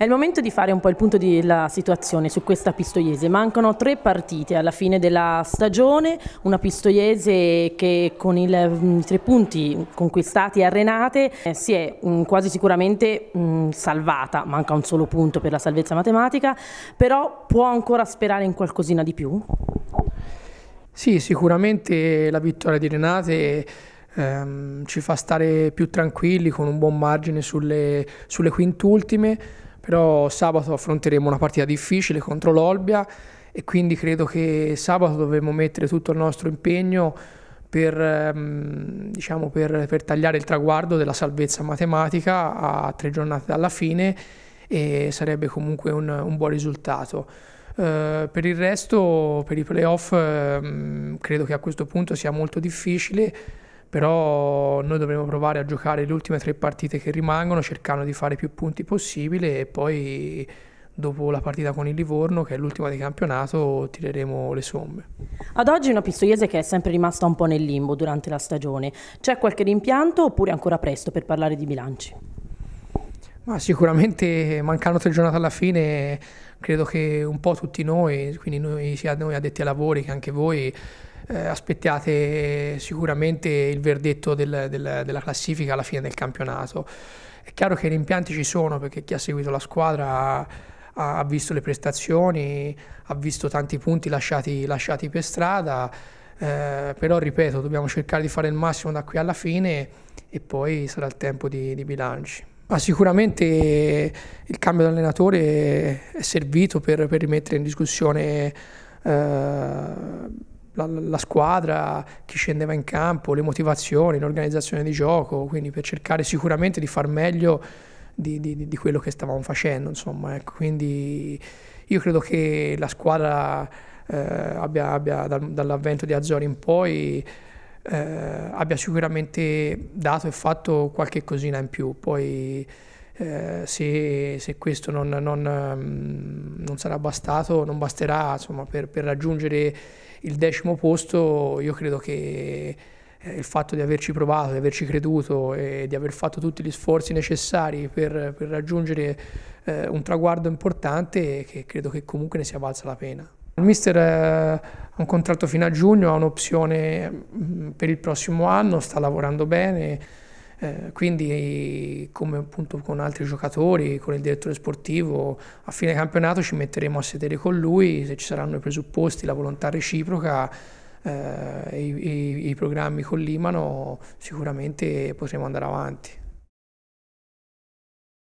È il momento di fare un po' il punto della situazione su questa Pistoiese. Mancano tre partite alla fine della stagione, una Pistoiese che con i mm, tre punti conquistati a Renate eh, si è mh, mm, quasi sicuramente mh, mm, salvata, manca un solo punto per la salvezza matematica, però può ancora sperare in qualcosina di più? Sì, sicuramente la vittoria di Renate ehm, ci fa stare più tranquilli con un buon margine sulle, sulle quintultime però sabato affronteremo una partita difficile contro l'Olbia e quindi credo che sabato dovremo mettere tutto il nostro impegno per, ehm, diciamo, per, per tagliare il traguardo della salvezza matematica a tre giornate dalla fine e sarebbe comunque un, un buon risultato. Uh, per il resto, per i playoff, uh, credo che a questo punto sia molto difficile però noi dovremo provare a giocare le ultime tre partite che rimangono cercando di fare più punti possibile e poi dopo la partita con il Livorno, che è l'ultima di campionato, tireremo le somme. Ad oggi una Pistoiese che è sempre rimasta un po' nel limbo durante la stagione. C'è qualche rimpianto oppure ancora presto per parlare di bilanci? Ma sicuramente mancano tre giornate alla fine, credo che un po' tutti noi, quindi noi, sia noi addetti ai lavori che anche voi, eh, aspettate sicuramente il verdetto del, del, della classifica alla fine del campionato. È chiaro che i rimpianti ci sono perché chi ha seguito la squadra ha, ha visto le prestazioni, ha visto tanti punti lasciati, lasciati per strada, eh, però ripeto, dobbiamo cercare di fare il massimo da qui alla fine e poi sarà il tempo di, di bilanci. Ma sicuramente il cambio di allenatore è servito per, per rimettere in discussione eh, la, la, squadra, chi scendeva in campo, le motivazioni, l'organizzazione di gioco, quindi per cercare sicuramente di far meglio di, di, di quello che stavamo facendo. Insomma, ecco. Quindi io credo che la squadra eh, abbia, abbia dal, dall'avvento di Azzori in poi... Eh, abbia sicuramente dato e fatto qualche cosina in più. Poi eh, se, se, questo non, non, mm, non, sarà bastato, non basterà insomma, per, per, raggiungere il decimo posto, io credo che eh, il fatto di averci provato, di averci creduto e di aver fatto tutti gli sforzi necessari per, per raggiungere eh, un traguardo importante che credo che comunque ne sia valsa la pena. Il mister eh, ha un contratto fino a giugno, ha un'opzione mm, per il prossimo anno, sta lavorando bene, eh, quindi come appunto con altri giocatori, con il direttore sportivo, a fine campionato ci metteremo a sedere con lui, se ci saranno i presupposti, la volontà reciproca, eh, i, i, i programmi collimano, sicuramente potremo andare avanti.